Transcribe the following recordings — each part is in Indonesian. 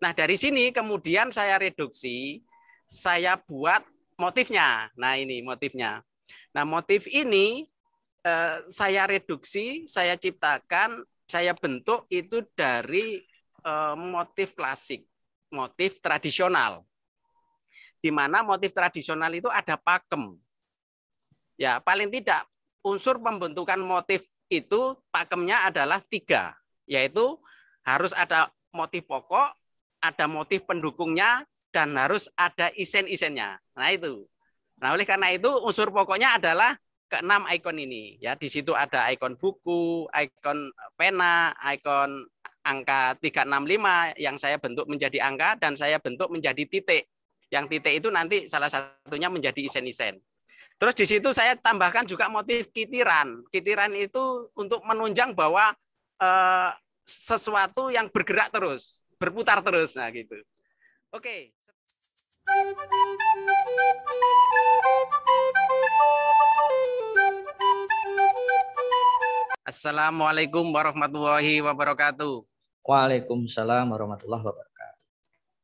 Nah, dari sini kemudian saya reduksi, saya buat motifnya. Nah, ini motifnya. Nah, motif ini eh, saya reduksi, saya ciptakan, saya bentuk itu dari eh, motif klasik, motif tradisional. Di mana motif tradisional itu ada pakem. Ya, paling tidak unsur pembentukan motif itu pakemnya adalah tiga, yaitu harus ada motif pokok, ada motif pendukungnya, dan harus ada isen-isennya. Nah itu. Nah oleh karena itu unsur pokoknya adalah keenam ikon ini. Ya di situ ada ikon buku, ikon pena, ikon angka 365 yang saya bentuk menjadi angka dan saya bentuk menjadi titik. Yang titik itu nanti salah satunya menjadi isen-isen. Terus di situ saya tambahkan juga motif kitiran. Kitiran itu untuk menunjang bahwa eh, sesuatu yang bergerak terus, berputar terus. Nah, gitu. Oke. Assalamualaikum warahmatullahi wabarakatuh. Waalaikumsalam warahmatullahi wabarakatuh.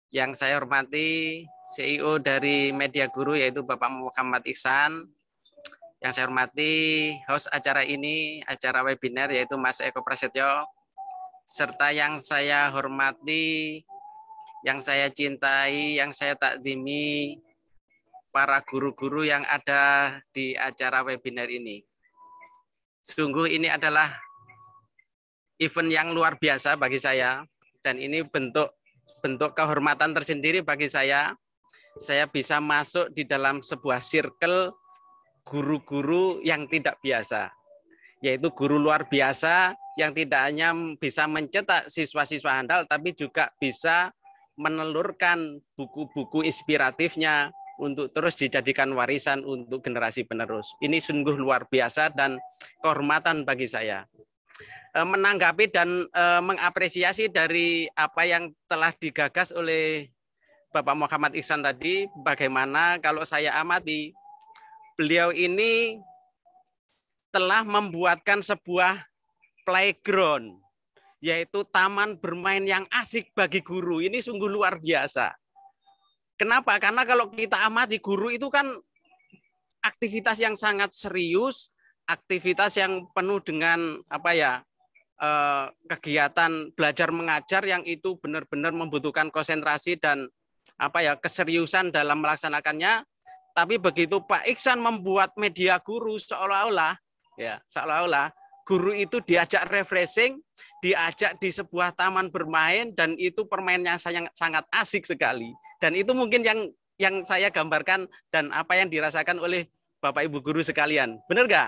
Yang saya hormati CEO dari Media Guru yaitu Bapak Muhammad Ihsan. Yang saya hormati host acara ini, acara webinar yaitu Mas Eko Prasetyo serta yang saya hormati, yang saya cintai, yang saya takdimi, para guru-guru yang ada di acara webinar ini. Sungguh ini adalah event yang luar biasa bagi saya dan ini bentuk bentuk kehormatan tersendiri bagi saya. Saya bisa masuk di dalam sebuah circle guru-guru yang tidak biasa yaitu guru luar biasa yang tidak hanya bisa mencetak siswa-siswa handal, tapi juga bisa menelurkan buku-buku inspiratifnya untuk terus dijadikan warisan untuk generasi penerus. Ini sungguh luar biasa dan kehormatan bagi saya eh, menanggapi dan eh, mengapresiasi dari apa yang telah digagas oleh Bapak Muhammad Ihsan tadi, bagaimana kalau saya amati, beliau ini telah membuatkan sebuah playground, yaitu taman bermain yang asik bagi guru. Ini sungguh luar biasa. Kenapa? Karena kalau kita amati guru itu kan aktivitas yang sangat serius, aktivitas yang penuh dengan apa ya eh, kegiatan belajar mengajar yang itu benar-benar membutuhkan konsentrasi dan apa ya keseriusan dalam melaksanakannya. Tapi begitu Pak Iksan membuat media guru seolah-olah Ya, seolah-olah guru itu diajak refreshing, diajak di sebuah taman bermain dan itu permainnya sangat sangat asik sekali. Dan itu mungkin yang yang saya gambarkan dan apa yang dirasakan oleh Bapak Ibu guru sekalian. Benar ga?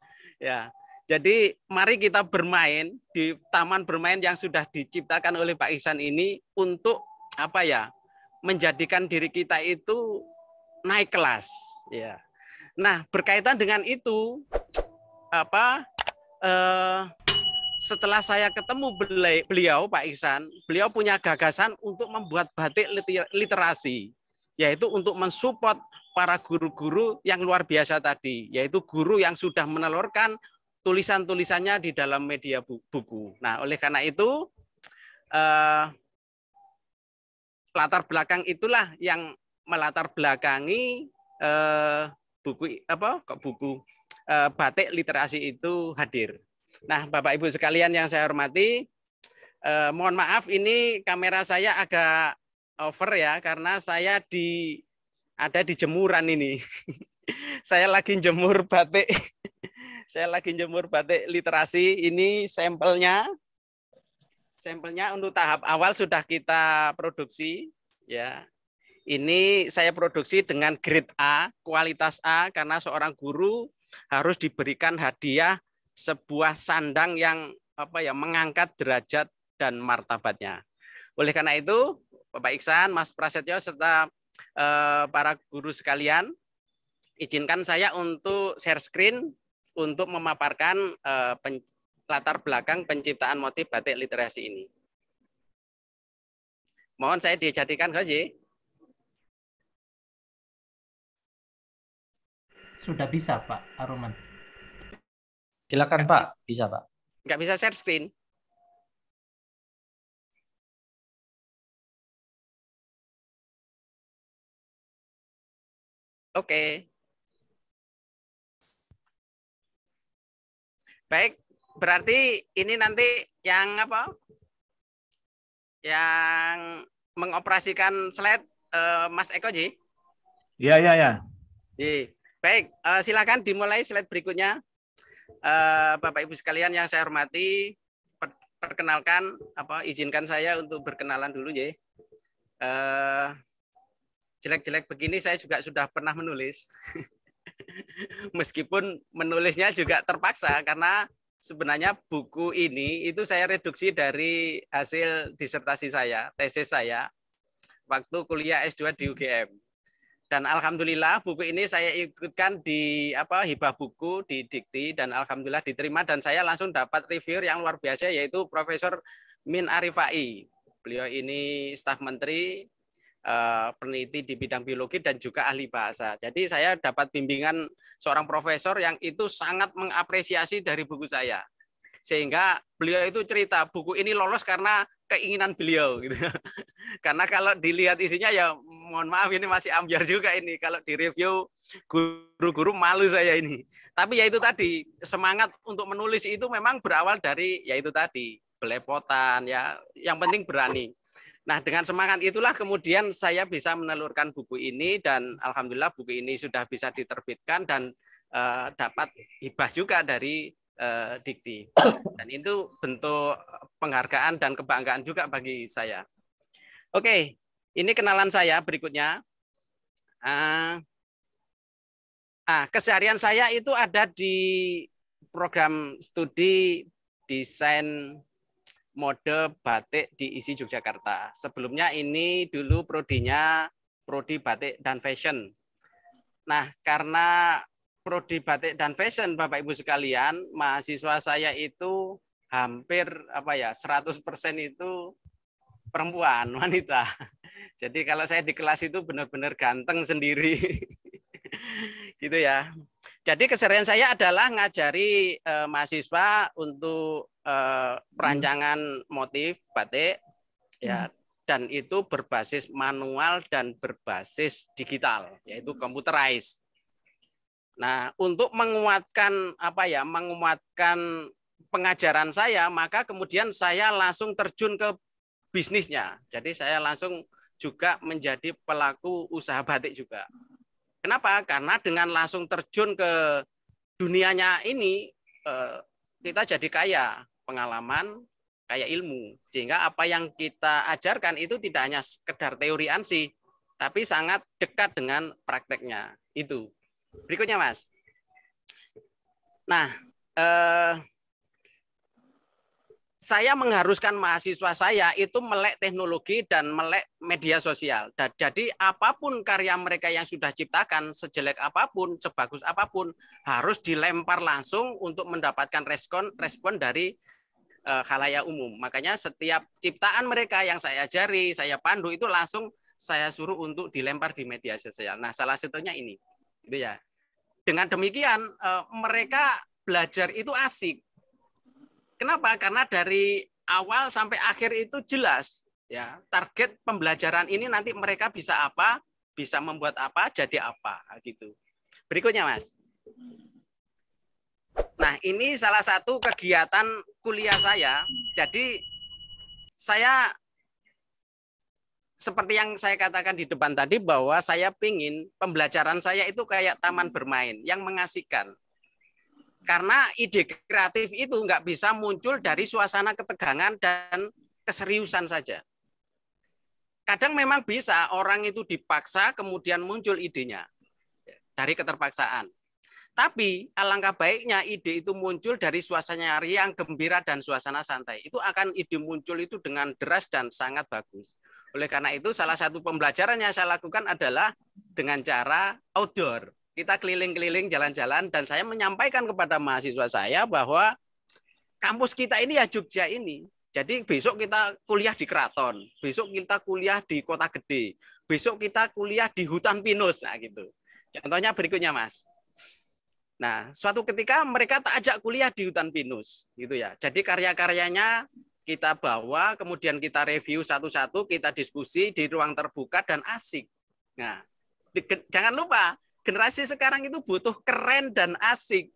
ya. Jadi mari kita bermain di taman bermain yang sudah diciptakan oleh Pak Ihsan ini untuk apa ya? menjadikan diri kita itu naik kelas ya. Nah, berkaitan dengan itu apa eh, setelah saya ketemu beliau Pak Iksan, beliau punya gagasan untuk membuat batik literasi, yaitu untuk mensupport para guru-guru yang luar biasa tadi, yaitu guru yang sudah menelurkan tulisan-tulisannya di dalam media buku. Nah, oleh karena itu eh, latar belakang itulah yang melatar belakangi eh, buku apa kok buku Eh, batik literasi itu hadir. Nah, Bapak Ibu sekalian yang saya hormati, eh, mohon maaf ini kamera saya agak over ya karena saya di ada di jemuran ini. saya lagi jemur batik. saya lagi jemur batik literasi. Ini sampelnya. Sampelnya untuk tahap awal sudah kita produksi ya. Ini saya produksi dengan grade A, kualitas A karena seorang guru harus diberikan hadiah sebuah sandang yang apa ya mengangkat derajat dan martabatnya. Oleh karena itu, Bapak Iksan, Mas Prasetyo serta eh, para guru sekalian, izinkan saya untuk share screen untuk memaparkan eh, pen, latar belakang penciptaan motif batik literasi ini. Mohon saya dijadikan Haji. Sudah bisa Pak Aruman. Silakan Pak, bisa. Pak. Nggak bisa share screen. Oke. Okay. Baik, berarti ini nanti yang apa? Yang mengoperasikan slide uh, Mas Eko Ji? Iya, iya, iya. Ji. Baik, uh, silakan dimulai slide berikutnya. Uh, Bapak Ibu sekalian yang saya hormati, perkenalkan apa izinkan saya untuk berkenalan dulu ya. Uh, jelek-jelek begini saya juga sudah pernah menulis. Meskipun menulisnya juga terpaksa karena sebenarnya buku ini itu saya reduksi dari hasil disertasi saya, tesis saya waktu kuliah S2 di UGM dan alhamdulillah buku ini saya ikutkan di apa hibah buku di Dikti dan alhamdulillah diterima dan saya langsung dapat review yang luar biasa yaitu Profesor Min Arifai. Beliau ini staf menteri eh, peneliti di bidang biologi dan juga ahli bahasa. Jadi saya dapat bimbingan seorang profesor yang itu sangat mengapresiasi dari buku saya. Sehingga beliau itu cerita buku ini lolos karena keinginan beliau gitu. karena kalau dilihat isinya ya mohon maaf ini masih ambiar juga ini kalau di review guru-guru malu saya ini. Tapi ya itu tadi semangat untuk menulis itu memang berawal dari ya itu tadi belepotan ya. Yang penting berani. Nah, dengan semangat itulah kemudian saya bisa menelurkan buku ini dan alhamdulillah buku ini sudah bisa diterbitkan dan e, dapat hibah juga dari e, Dikti. Dan itu bentuk penghargaan dan kebanggaan juga bagi saya. Oke, okay, ini kenalan saya berikutnya. Ah, ah, keseharian saya itu ada di program studi desain mode batik di ISI Yogyakarta. Sebelumnya ini dulu prodinya prodi batik dan fashion. Nah, karena prodi batik dan fashion Bapak Ibu sekalian, mahasiswa saya itu hampir apa ya 100% itu perempuan, wanita. Jadi kalau saya di kelas itu benar-benar ganteng sendiri. gitu ya. Jadi keserian saya adalah ngajari eh, mahasiswa untuk eh, perancangan motif batik ya hmm. dan itu berbasis manual dan berbasis digital yaitu computerized. Nah, untuk menguatkan apa ya, menguatkan pengajaran saya, maka kemudian saya langsung terjun ke bisnisnya. Jadi saya langsung juga menjadi pelaku usaha batik juga. Kenapa? Karena dengan langsung terjun ke dunianya ini eh, kita jadi kaya pengalaman, kaya ilmu. Sehingga apa yang kita ajarkan itu tidak hanya sekedar teori ansi, tapi sangat dekat dengan prakteknya. Itu. Berikutnya, Mas. Nah, eh, saya mengharuskan mahasiswa saya itu melek teknologi dan melek media sosial. Jadi apapun karya mereka yang sudah ciptakan, sejelek apapun, sebagus apapun, harus dilempar langsung untuk mendapatkan respon respon dari uh, khalayak umum. Makanya setiap ciptaan mereka yang saya ajari, saya pandu itu langsung saya suruh untuk dilempar di media sosial. Nah, salah satunya ini. Itu ya. Dengan demikian eh, mereka belajar itu asik Kenapa? Karena dari awal sampai akhir itu jelas ya target pembelajaran ini nanti mereka bisa apa, bisa membuat apa, jadi apa gitu. Berikutnya Mas. Nah, ini salah satu kegiatan kuliah saya. Jadi saya seperti yang saya katakan di depan tadi bahwa saya pingin pembelajaran saya itu kayak taman bermain yang mengasihkan. Karena ide kreatif itu nggak bisa muncul dari suasana ketegangan dan keseriusan saja. Kadang memang bisa orang itu dipaksa kemudian muncul idenya dari keterpaksaan. Tapi alangkah baiknya ide itu muncul dari suasana yang gembira dan suasana santai. Itu akan ide muncul itu dengan deras dan sangat bagus. Oleh karena itu salah satu pembelajaran yang saya lakukan adalah dengan cara outdoor kita keliling-keliling jalan-jalan dan saya menyampaikan kepada mahasiswa saya bahwa kampus kita ini ya Jogja ini. Jadi besok kita kuliah di keraton, besok kita kuliah di kota gede, besok kita kuliah di hutan pinus, nah gitu. Contohnya berikutnya Mas. Nah, suatu ketika mereka tak ajak kuliah di hutan pinus, gitu ya. Jadi karya-karyanya kita bawa, kemudian kita review satu-satu, kita diskusi di ruang terbuka dan asik. Nah, jangan lupa generasi sekarang itu butuh keren dan asik.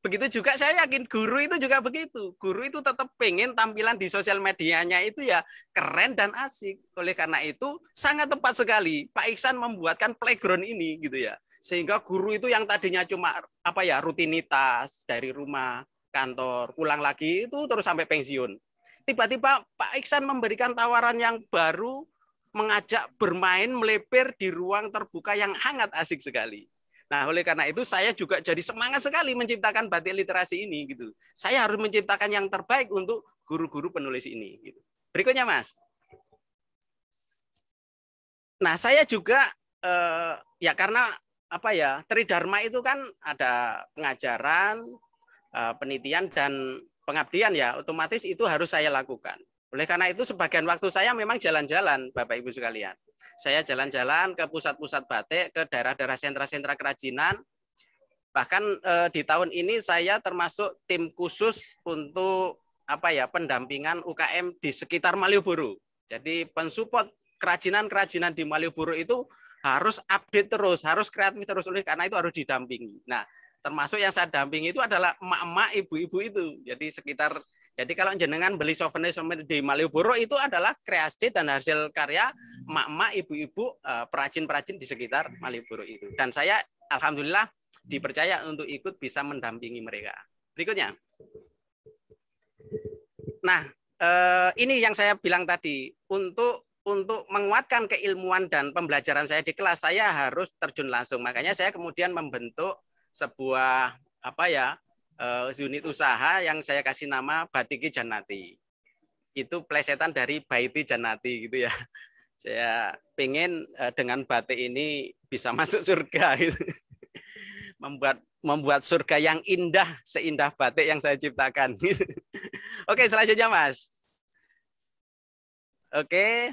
Begitu juga saya yakin guru itu juga begitu. Guru itu tetap pengen tampilan di sosial medianya itu ya keren dan asik. Oleh karena itu sangat tepat sekali Pak Iksan membuatkan playground ini gitu ya. Sehingga guru itu yang tadinya cuma apa ya rutinitas dari rumah, kantor, pulang lagi itu terus sampai pensiun. Tiba-tiba Pak Iksan memberikan tawaran yang baru mengajak bermain melepir di ruang terbuka yang hangat asik sekali. Nah, oleh karena itu saya juga jadi semangat sekali menciptakan batik literasi ini gitu. Saya harus menciptakan yang terbaik untuk guru-guru penulis ini gitu. Berikutnya, Mas. Nah, saya juga eh, ya karena apa ya, Tridharma itu kan ada pengajaran, eh, penelitian dan pengabdian ya, otomatis itu harus saya lakukan. Oleh karena itu sebagian waktu saya memang jalan-jalan Bapak Ibu sekalian. Saya jalan-jalan ke pusat-pusat batik, ke daerah-daerah sentra-sentra kerajinan. Bahkan eh, di tahun ini saya termasuk tim khusus untuk apa ya pendampingan UKM di sekitar Malioboro. Jadi pensupport kerajinan-kerajinan di Malioboro itu harus update terus, harus kreatif terus oleh karena itu harus didampingi. Nah, termasuk yang saya dampingi itu adalah emak-emak ibu-ibu itu jadi sekitar jadi kalau jenengan beli souvenir souvenir di Malioboro itu adalah kreasi dan hasil karya emak-emak ibu-ibu eh, perajin-perajin di sekitar Malioboro itu dan saya alhamdulillah dipercaya untuk ikut bisa mendampingi mereka berikutnya nah eh, ini yang saya bilang tadi untuk untuk menguatkan keilmuan dan pembelajaran saya di kelas saya harus terjun langsung makanya saya kemudian membentuk sebuah apa ya uh, unit usaha yang saya kasih nama Batiki Janati. Itu plesetan dari Baiti Janati gitu ya. Saya pengen uh, eh, dengan batik ini bisa masuk surga gitu. membuat membuat surga yang indah seindah batik yang saya ciptakan. Oke, selanjutnya Mas. Oke.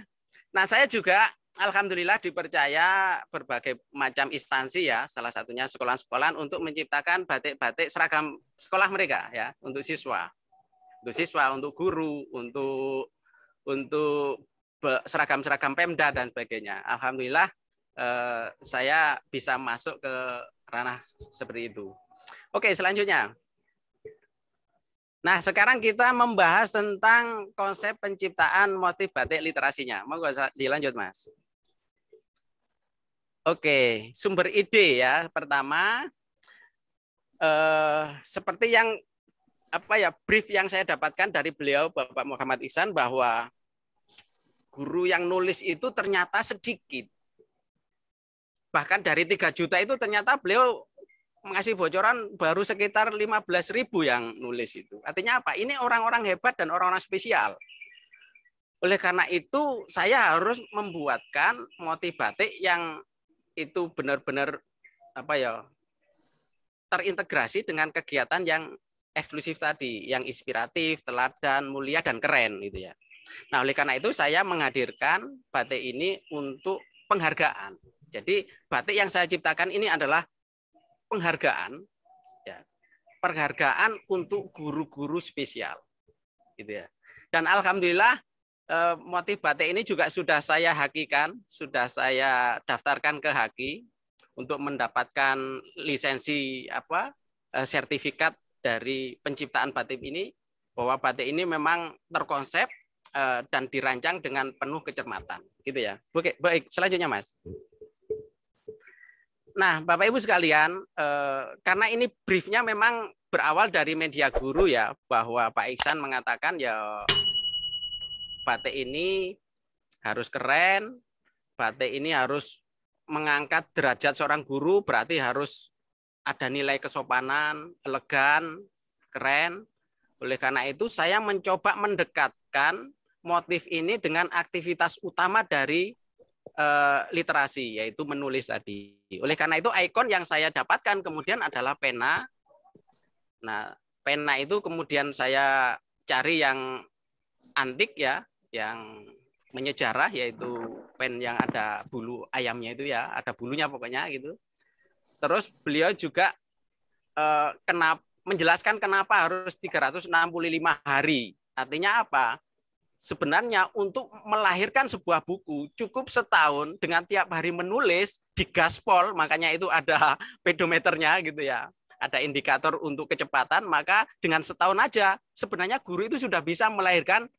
Nah, saya juga Alhamdulillah dipercaya berbagai macam instansi ya, salah satunya sekolah-sekolah untuk menciptakan batik-batik seragam sekolah mereka ya untuk siswa, untuk siswa, untuk guru, untuk untuk seragam-seragam Pemda dan sebagainya. Alhamdulillah eh, saya bisa masuk ke ranah seperti itu. Oke selanjutnya. Nah sekarang kita membahas tentang konsep penciptaan motif batik literasinya. Mau dilanjut mas. Oke, sumber ide ya. Pertama, eh, seperti yang apa ya brief yang saya dapatkan dari beliau Bapak Muhammad Ihsan bahwa guru yang nulis itu ternyata sedikit. Bahkan dari 3 juta itu ternyata beliau mengasih bocoran baru sekitar 15 ribu yang nulis itu. Artinya apa? Ini orang-orang hebat dan orang-orang spesial. Oleh karena itu, saya harus membuatkan motif batik yang itu benar-benar apa ya terintegrasi dengan kegiatan yang eksklusif tadi, yang inspiratif, teladan, mulia dan keren gitu ya. Nah, oleh karena itu saya menghadirkan batik ini untuk penghargaan. Jadi batik yang saya ciptakan ini adalah penghargaan ya. Penghargaan untuk guru-guru spesial. Gitu ya. Dan alhamdulillah Eh, motif batik ini juga sudah saya hakikan, sudah saya daftarkan ke Haki untuk mendapatkan lisensi apa eh, sertifikat dari penciptaan batik ini bahwa batik ini memang terkonsep eh, dan dirancang dengan penuh kecermatan, gitu ya. Oke, baik. Selanjutnya, Mas. Nah, Bapak Ibu sekalian, karena ini briefnya memang berawal dari media guru ya, bahwa Pak Iksan mengatakan ya batik ini harus keren, batik ini harus mengangkat derajat seorang guru, berarti harus ada nilai kesopanan, elegan, keren. Oleh karena itu saya mencoba mendekatkan motif ini dengan aktivitas utama dari eh, literasi yaitu menulis tadi. Oleh karena itu ikon yang saya dapatkan kemudian adalah pena. Nah, pena itu kemudian saya cari yang antik ya yang menyejarah yaitu pen yang ada bulu ayamnya itu ya, ada bulunya pokoknya gitu. Terus beliau juga eh, kenapa menjelaskan kenapa harus 365 hari. Artinya apa? Sebenarnya untuk melahirkan sebuah buku cukup setahun dengan tiap hari menulis di gaspol, makanya itu ada pedometernya gitu ya ada indikator untuk kecepatan, maka dengan setahun aja sebenarnya guru itu sudah bisa melahirkan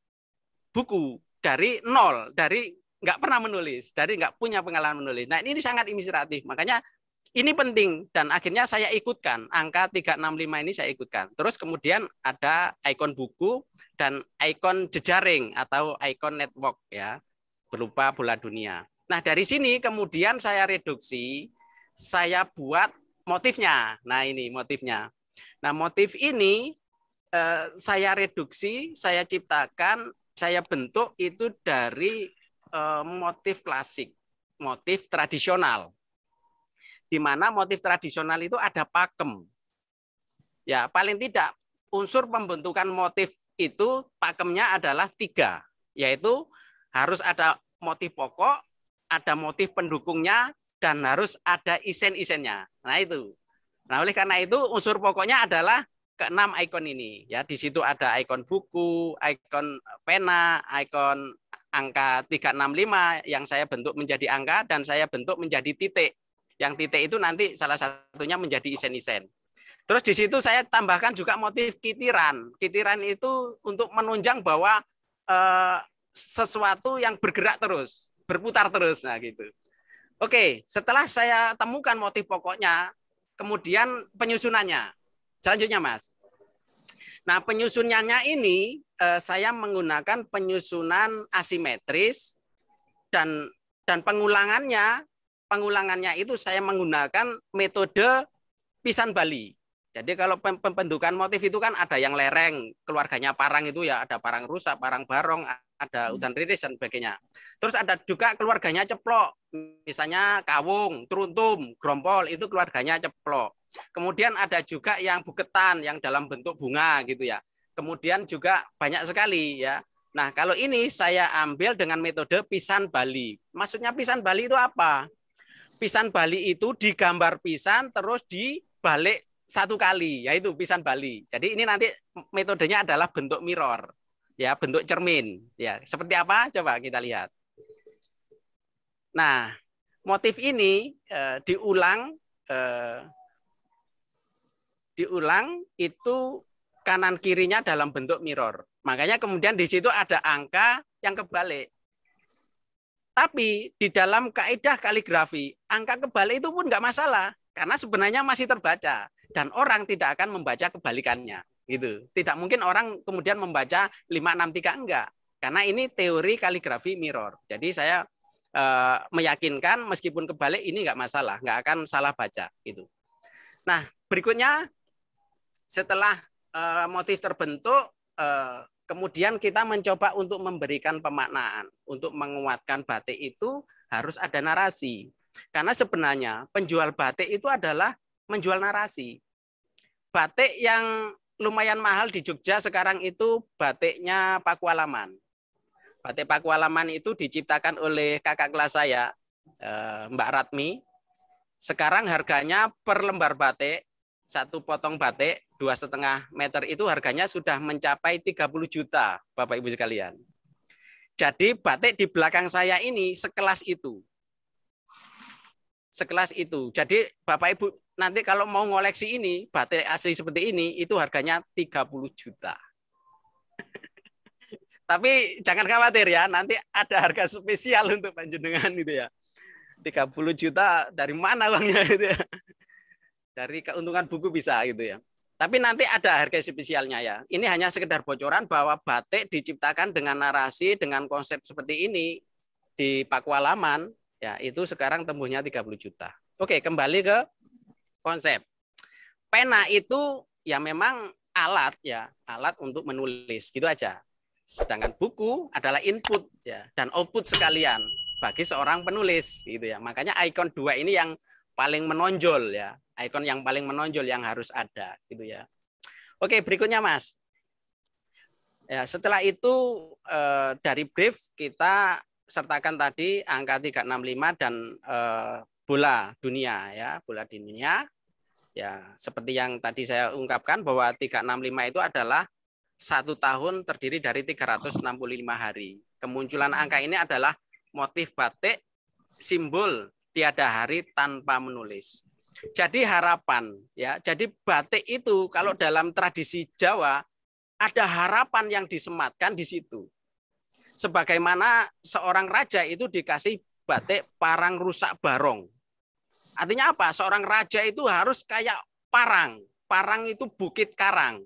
buku dari nol, dari nggak pernah menulis, dari nggak punya pengalaman menulis. Nah ini sangat inspiratif, makanya ini penting dan akhirnya saya ikutkan angka 365 ini saya ikutkan. Terus kemudian ada ikon buku dan ikon jejaring atau ikon network ya berupa bola dunia. Nah dari sini kemudian saya reduksi, saya buat motifnya. Nah ini motifnya. Nah motif ini eh, saya reduksi, saya ciptakan saya bentuk itu dari uh, motif klasik, motif tradisional. Di mana motif tradisional itu ada pakem. Ya, paling tidak unsur pembentukan motif itu pakemnya adalah tiga, yaitu harus ada motif pokok, ada motif pendukungnya, dan harus ada isen-isennya. Nah itu. Nah oleh karena itu unsur pokoknya adalah keenam ikon ini ya di situ ada ikon buku, ikon pena, ikon angka 365 yang saya bentuk menjadi angka dan saya bentuk menjadi titik. Yang titik itu nanti salah satunya menjadi isen-isen. Terus di situ saya tambahkan juga motif kitiran. Kitiran itu untuk menunjang bahwa eh, sesuatu yang bergerak terus, berputar terus nah gitu. Oke, setelah saya temukan motif pokoknya, kemudian penyusunannya Selanjutnya Mas. Nah penyusunannya ini eh, saya menggunakan penyusunan asimetris dan dan pengulangannya pengulangannya itu saya menggunakan metode pisan Bali. Jadi kalau pembentukan motif itu kan ada yang lereng, keluarganya parang itu ya ada parang rusak, parang barong, ada hmm. hutan riris dan sebagainya. Terus ada juga keluarganya ceplok, misalnya kawung, Truntum, grompol itu keluarganya ceplok. Kemudian ada juga yang buketan yang dalam bentuk bunga gitu ya. Kemudian juga banyak sekali ya. Nah, kalau ini saya ambil dengan metode pisan Bali. Maksudnya pisan Bali itu apa? Pisan Bali itu digambar pisan terus dibalik satu kali, yaitu pisan Bali. Jadi ini nanti metodenya adalah bentuk mirror, ya, bentuk cermin, ya. Seperti apa? Coba kita lihat. Nah, motif ini e, diulang e, diulang itu kanan kirinya dalam bentuk mirror. Makanya kemudian di situ ada angka yang kebalik. Tapi di dalam kaidah kaligrafi, angka kebalik itu pun nggak masalah karena sebenarnya masih terbaca dan orang tidak akan membaca kebalikannya gitu. Tidak mungkin orang kemudian membaca 563 enggak. Karena ini teori kaligrafi mirror. Jadi saya e, meyakinkan meskipun kebalik ini enggak masalah, enggak akan salah baca itu Nah, berikutnya setelah uh, motif terbentuk uh, kemudian kita mencoba untuk memberikan pemaknaan untuk menguatkan batik itu harus ada narasi karena sebenarnya penjual batik itu adalah menjual narasi batik yang lumayan mahal di Jogja sekarang itu batiknya Pakualaman batik Pakualaman itu diciptakan oleh kakak kelas saya eh, Mbak Ratmi sekarang harganya per lembar batik satu potong batik dua setengah meter itu harganya sudah mencapai 30 juta, Bapak Ibu sekalian. Jadi batik di belakang saya ini sekelas itu. Sekelas itu. Jadi Bapak Ibu nanti kalau mau ngoleksi ini, batik asli seperti ini, itu harganya 30 juta. Tapi jangan khawatir ya, nanti ada harga spesial untuk panjenengan itu ya. 30 juta dari mana uangnya itu ya dari keuntungan buku bisa gitu ya. Tapi nanti ada harga spesialnya ya. Ini hanya sekedar bocoran bahwa batik diciptakan dengan narasi, dengan konsep seperti ini di Pakualaman, ya itu sekarang tembuhnya 30 juta. Oke, kembali ke konsep. Pena itu ya memang alat ya, alat untuk menulis gitu aja. Sedangkan buku adalah input ya dan output sekalian bagi seorang penulis gitu ya. Makanya ikon dua ini yang paling menonjol ya ikon yang paling menonjol yang harus ada gitu ya oke berikutnya mas ya setelah itu eh, dari brief kita sertakan tadi angka 365 dan eh, bola dunia ya bola dunia ya seperti yang tadi saya ungkapkan bahwa 365 itu adalah satu tahun terdiri dari 365 hari kemunculan angka ini adalah motif batik simbol tiada hari tanpa menulis. Jadi harapan ya. Jadi batik itu kalau dalam tradisi Jawa ada harapan yang disematkan di situ. Sebagaimana seorang raja itu dikasih batik parang rusak barong. Artinya apa? Seorang raja itu harus kayak parang. Parang itu bukit karang.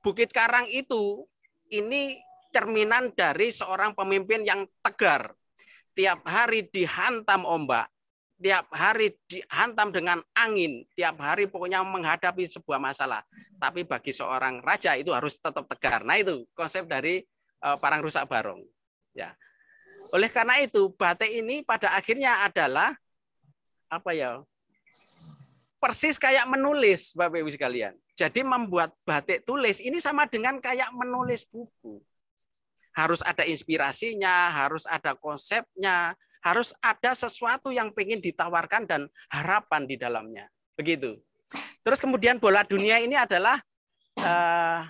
Bukit karang itu ini cerminan dari seorang pemimpin yang tegar. Tiap hari dihantam ombak, tiap hari dihantam dengan angin, tiap hari pokoknya menghadapi sebuah masalah. Tapi bagi seorang raja itu harus tetap tegar. Nah itu konsep dari eh, parang rusak barong. Ya. Oleh karena itu batik ini pada akhirnya adalah apa ya? Persis kayak menulis Bapak Ibu sekalian. Jadi membuat batik tulis ini sama dengan kayak menulis buku. Harus ada inspirasinya, harus ada konsepnya, harus ada sesuatu yang ingin ditawarkan dan harapan di dalamnya. Begitu. Terus kemudian bola dunia ini adalah uh,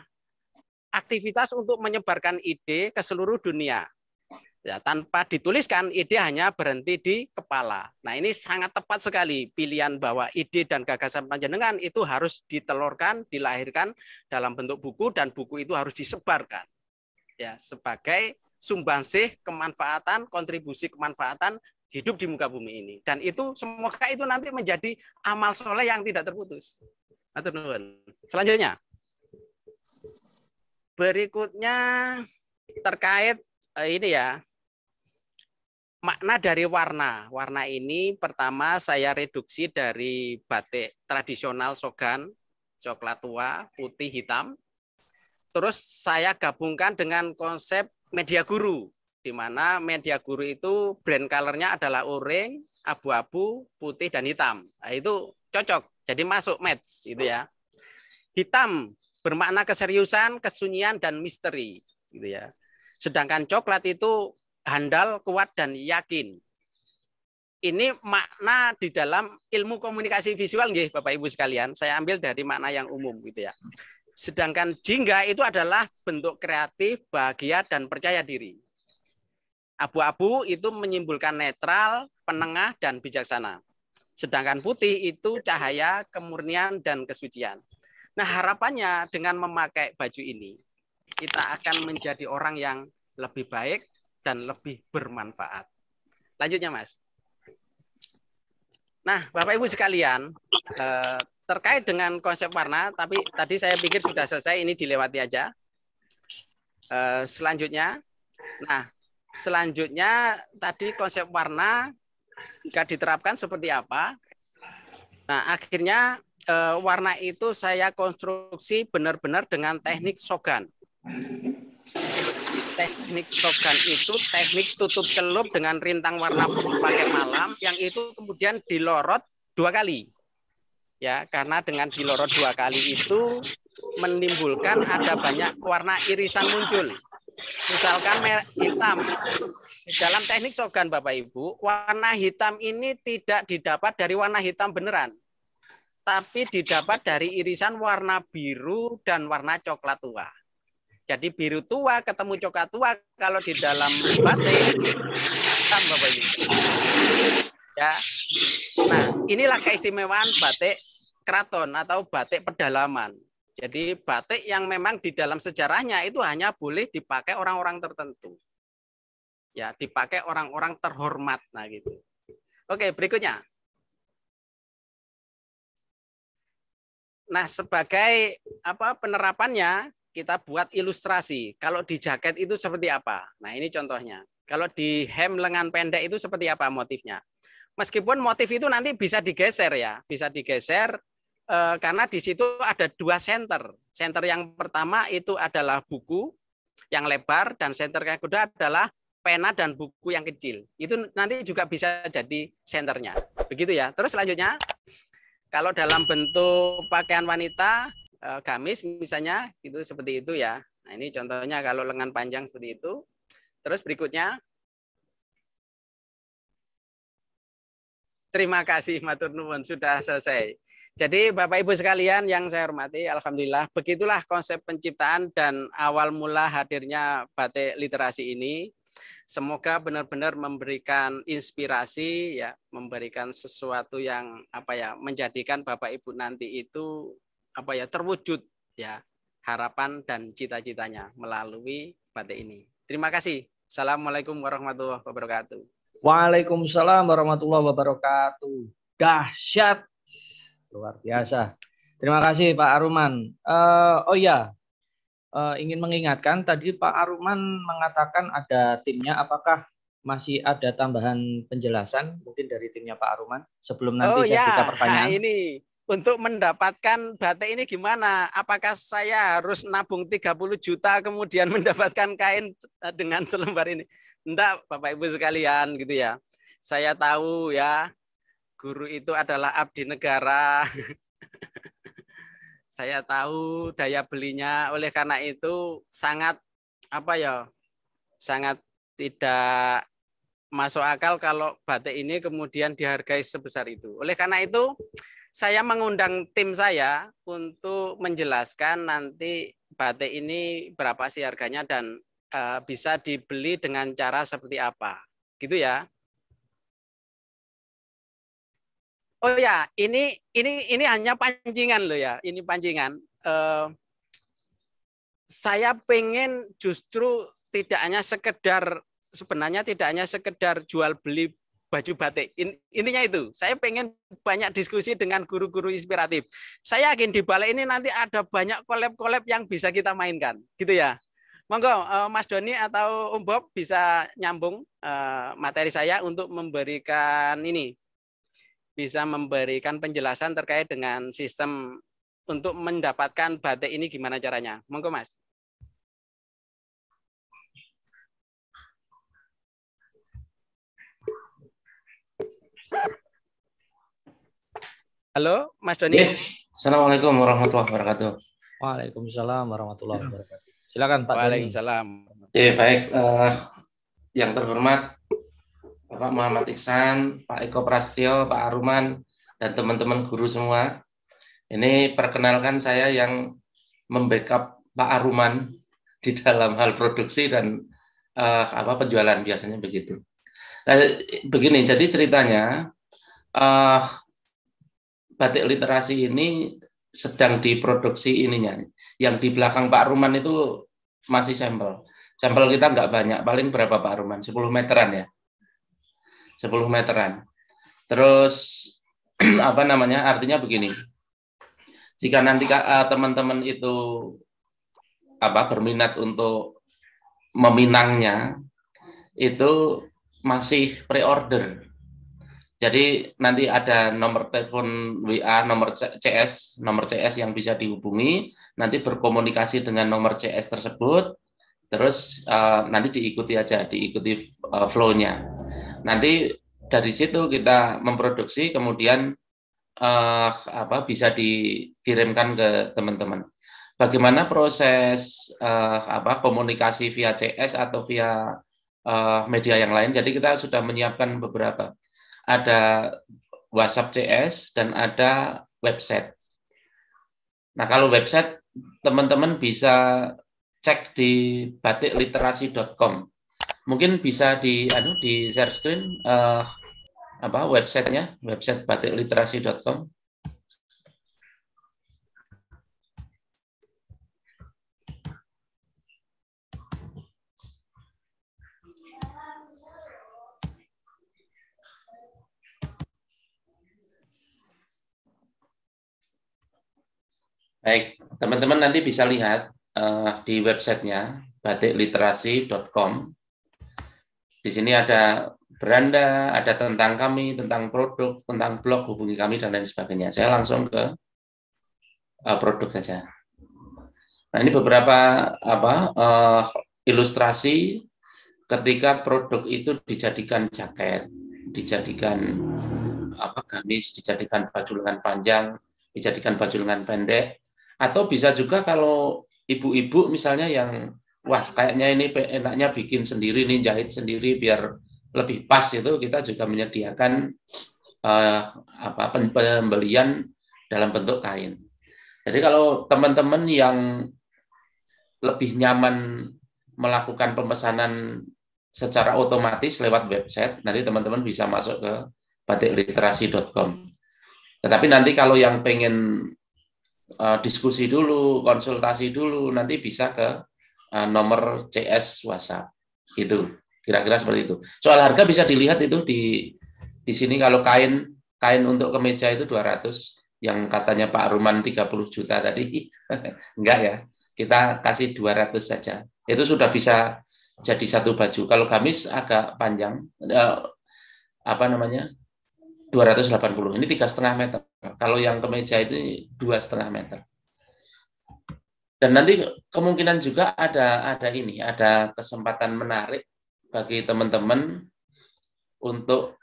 aktivitas untuk menyebarkan ide ke seluruh dunia. Ya, tanpa dituliskan, ide hanya berhenti di kepala. Nah ini sangat tepat sekali pilihan bahwa ide dan gagasan panjenengan itu harus ditelurkan, dilahirkan dalam bentuk buku, dan buku itu harus disebarkan ya sebagai sumbangsih kemanfaatan, kontribusi kemanfaatan hidup di muka bumi ini. Dan itu semoga itu nanti menjadi amal soleh yang tidak terputus. Selanjutnya. Berikutnya terkait eh, ini ya. Makna dari warna. Warna ini pertama saya reduksi dari batik tradisional sogan, coklat tua, putih, hitam terus saya gabungkan dengan konsep media guru di mana media guru itu brand colornya adalah orange, abu-abu, putih dan hitam. Nah, itu cocok. Jadi masuk match gitu ya. Hitam bermakna keseriusan, kesunyian dan misteri gitu ya. Sedangkan coklat itu handal, kuat dan yakin. Ini makna di dalam ilmu komunikasi visual nggih Bapak Ibu sekalian. Saya ambil dari makna yang umum gitu ya. Sedangkan jingga itu adalah bentuk kreatif, bahagia, dan percaya diri. Abu-abu itu menyimpulkan netral, penengah, dan bijaksana. Sedangkan putih itu cahaya, kemurnian, dan kesucian. Nah harapannya dengan memakai baju ini, kita akan menjadi orang yang lebih baik dan lebih bermanfaat. Lanjutnya Mas. Nah Bapak Ibu sekalian, eh, terkait dengan konsep warna, tapi tadi saya pikir sudah selesai, ini dilewati aja. Eh, selanjutnya, nah selanjutnya tadi konsep warna jika diterapkan seperti apa. Nah akhirnya eh, warna itu saya konstruksi benar-benar dengan teknik sogan. Teknik sogan itu teknik tutup celup dengan rintang warna pakai malam yang itu kemudian dilorot dua kali ya karena dengan dilorot dua kali itu menimbulkan ada banyak warna irisan muncul. Misalkan hitam. dalam teknik sogan Bapak Ibu, warna hitam ini tidak didapat dari warna hitam beneran. Tapi didapat dari irisan warna biru dan warna coklat tua. Jadi biru tua ketemu coklat tua kalau di dalam batik hitam Bapak Ibu. Ya. Nah, inilah keistimewaan batik keraton atau batik pedalaman. Jadi batik yang memang di dalam sejarahnya itu hanya boleh dipakai orang-orang tertentu. Ya, dipakai orang-orang terhormat nah gitu. Oke, berikutnya. Nah, sebagai apa penerapannya kita buat ilustrasi. Kalau di jaket itu seperti apa? Nah, ini contohnya. Kalau di hem lengan pendek itu seperti apa motifnya? meskipun motif itu nanti bisa digeser ya, bisa digeser eh, karena di situ ada dua center. Center yang pertama itu adalah buku yang lebar dan center yang kedua adalah pena dan buku yang kecil. Itu nanti juga bisa jadi senternya. Begitu ya. Terus selanjutnya kalau dalam bentuk pakaian wanita eh, gamis misalnya itu seperti itu ya. Nah, ini contohnya kalau lengan panjang seperti itu. Terus berikutnya Terima kasih matur nuwun sudah selesai. Jadi Bapak Ibu sekalian yang saya hormati, alhamdulillah begitulah konsep penciptaan dan awal mula hadirnya batik literasi ini. Semoga benar-benar memberikan inspirasi ya, memberikan sesuatu yang apa ya menjadikan Bapak Ibu nanti itu apa ya terwujud ya harapan dan cita-citanya melalui batik ini. Terima kasih. Assalamualaikum warahmatullahi wabarakatuh. Waalaikumsalam warahmatullahi wabarakatuh. Dahsyat. Luar biasa. Terima kasih Pak Aruman. Uh, oh ya, uh, ingin mengingatkan tadi Pak Aruman mengatakan ada timnya. Apakah masih ada tambahan penjelasan mungkin dari timnya Pak Aruman sebelum nanti oh, saya ya. buka nah, pertanyaan? ini untuk mendapatkan batik ini gimana? Apakah saya harus nabung 30 juta kemudian mendapatkan kain eh, dengan selembar ini? Enggak, Bapak Ibu sekalian gitu ya. Saya tahu ya, guru itu adalah abdi negara. saya tahu daya belinya oleh karena itu sangat apa ya? Sangat tidak masuk akal kalau batik ini kemudian dihargai sebesar itu. Oleh karena itu, saya mengundang tim saya untuk menjelaskan nanti batik ini berapa sih harganya dan uh, bisa dibeli dengan cara seperti apa. Gitu ya. Oh ya, ini ini ini hanya pancingan loh ya, ini pancingan. Uh, saya pengen justru tidak hanya sekedar sebenarnya tidak hanya sekedar jual beli baju batik. Intinya itu, saya pengen banyak diskusi dengan guru-guru inspiratif. Saya yakin di balai ini nanti ada banyak kolab-kolab yang bisa kita mainkan, gitu ya. Monggo eh, Mas Doni atau Om Bob bisa nyambung eh, materi saya untuk memberikan ini. Bisa memberikan penjelasan terkait dengan sistem untuk mendapatkan batik ini gimana caranya. Monggo Mas. Halo, Mas Doni. Yeah. Assalamualaikum warahmatullahi wabarakatuh. Waalaikumsalam warahmatullahi wabarakatuh. Silakan Pak. Waalaikumsalam. Ya, baik. Uh, yang terhormat Bapak Muhammad Iksan, Pak Eko Prastio, Pak Aruman, dan teman-teman guru semua. Ini perkenalkan saya yang membackup Pak Aruman di dalam hal produksi dan uh, apa penjualan biasanya begitu. Nah, begini, jadi ceritanya uh, batik literasi ini sedang diproduksi ininya. Yang di belakang Pak Ruman itu masih sampel. Sampel kita nggak banyak, paling berapa Pak Ruman? 10 meteran ya. 10 meteran. Terus apa namanya? Artinya begini. Jika nanti eh, teman-teman itu apa berminat untuk meminangnya itu masih pre-order jadi nanti ada nomor telepon WA, nomor CS, nomor CS yang bisa dihubungi, nanti berkomunikasi dengan nomor CS tersebut, terus uh, nanti diikuti aja, diikuti uh, flow-nya. Nanti dari situ kita memproduksi, kemudian uh, apa bisa dikirimkan ke teman-teman. Bagaimana proses uh, apa komunikasi via CS atau via uh, media yang lain? Jadi kita sudah menyiapkan beberapa ada WhatsApp CS dan ada website. Nah, kalau website teman-teman bisa cek di batikliterasi.com. Mungkin bisa di anu di share screen uh, apa websitenya website batikliterasi.com. Baik, teman-teman nanti bisa lihat uh, di websitenya batikliterasi.com. Di sini ada beranda, ada tentang kami, tentang produk, tentang blog, hubungi kami, dan lain sebagainya. Saya langsung ke uh, produk saja. Nah, ini beberapa apa uh, ilustrasi ketika produk itu dijadikan jaket, dijadikan apa gamis, dijadikan baju lengan panjang, dijadikan baju lengan pendek, atau bisa juga kalau ibu-ibu misalnya yang wah kayaknya ini enaknya bikin sendiri nih jahit sendiri biar lebih pas itu kita juga menyediakan uh, apa pembelian dalam bentuk kain. Jadi kalau teman-teman yang lebih nyaman melakukan pemesanan secara otomatis lewat website, nanti teman-teman bisa masuk ke batikliterasi.com. Tetapi nanti kalau yang pengen Eh, diskusi dulu, konsultasi dulu, nanti bisa ke eh, nomor CS WhatsApp. Itu kira-kira seperti itu. Soal harga bisa dilihat itu di di sini kalau kain kain untuk kemeja itu 200 yang katanya Pak Ruman 30 juta tadi. Enggak ya. Kita kasih 200 saja. Itu sudah bisa jadi satu baju. Kalau gamis agak panjang eh, apa namanya? 280. Ini tiga setengah meter. Kalau yang kemeja itu dua setengah meter. Dan nanti kemungkinan juga ada ada ini, ada kesempatan menarik bagi teman-teman untuk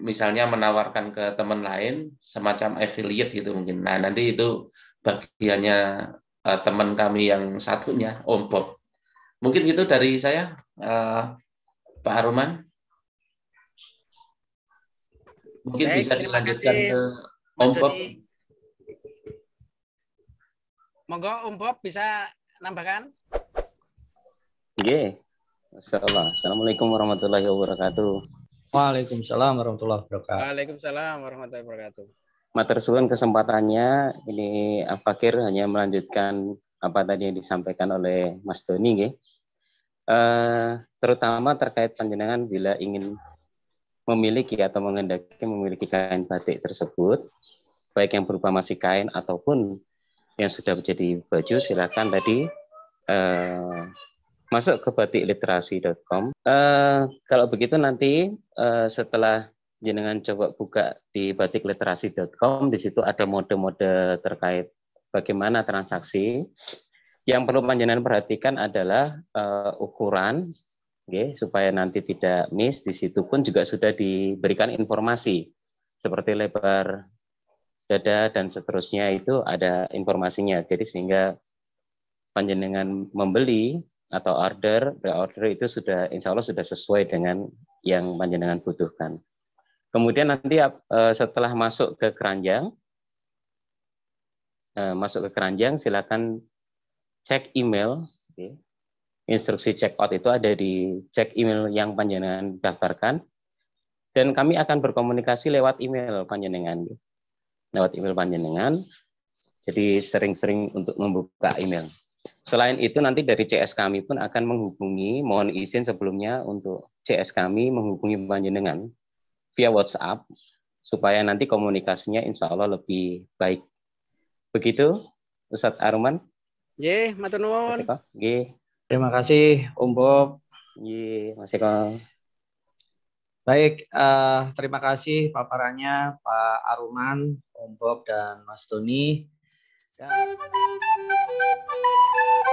misalnya menawarkan ke teman lain semacam affiliate gitu mungkin. Nah nanti itu bagiannya uh, teman kami yang satunya Om Bob. Mungkin itu dari saya uh, Pak Haruman. Mungkin Baik, bisa dilanjutkan ke Mas Om Monggo Om bisa nambahkan? Iya. Assalamualaikum warahmatullahi wabarakatuh. Waalaikumsalam warahmatullahi wabarakatuh. Waalaikumsalam warahmatullahi wabarakatuh. Mater suwun kesempatannya ini Fakir hanya melanjutkan apa tadi yang disampaikan oleh Mas Doni nggih. Uh, terutama terkait panjenengan bila ingin memiliki atau mengendaki memiliki kain batik tersebut, baik yang berupa masih kain ataupun yang sudah menjadi baju, silakan tadi uh, masuk ke batikliterasi.com. Uh, eh, kalau begitu nanti uh, setelah jenengan coba buka di batikliterasi.com, di situ ada mode-mode terkait bagaimana transaksi. Yang perlu panjenengan perhatikan adalah uh, ukuran okay, supaya nanti tidak miss di situ pun juga sudah diberikan informasi seperti lebar dada dan seterusnya itu ada informasinya jadi sehingga panjenengan membeli atau order pre-order itu sudah insya Allah sudah sesuai dengan yang panjenengan butuhkan kemudian nanti eh, setelah masuk ke keranjang eh, masuk ke keranjang silakan cek email okay instruksi check out itu ada di cek email yang panjenengan daftarkan dan kami akan berkomunikasi lewat email panjenengan lewat email panjenengan jadi sering-sering untuk membuka email selain itu nanti dari CS kami pun akan menghubungi mohon izin sebelumnya untuk CS kami menghubungi panjenengan via WhatsApp supaya nanti komunikasinya insya Allah lebih baik begitu Ustadz Arman Ye, matur nuwun. Nggih. Terima kasih Om Bob. Iya, Mas Eko. Baik, uh, terima kasih paparannya Pak Aruman, Om Bob, dan Mas Doni. Dan...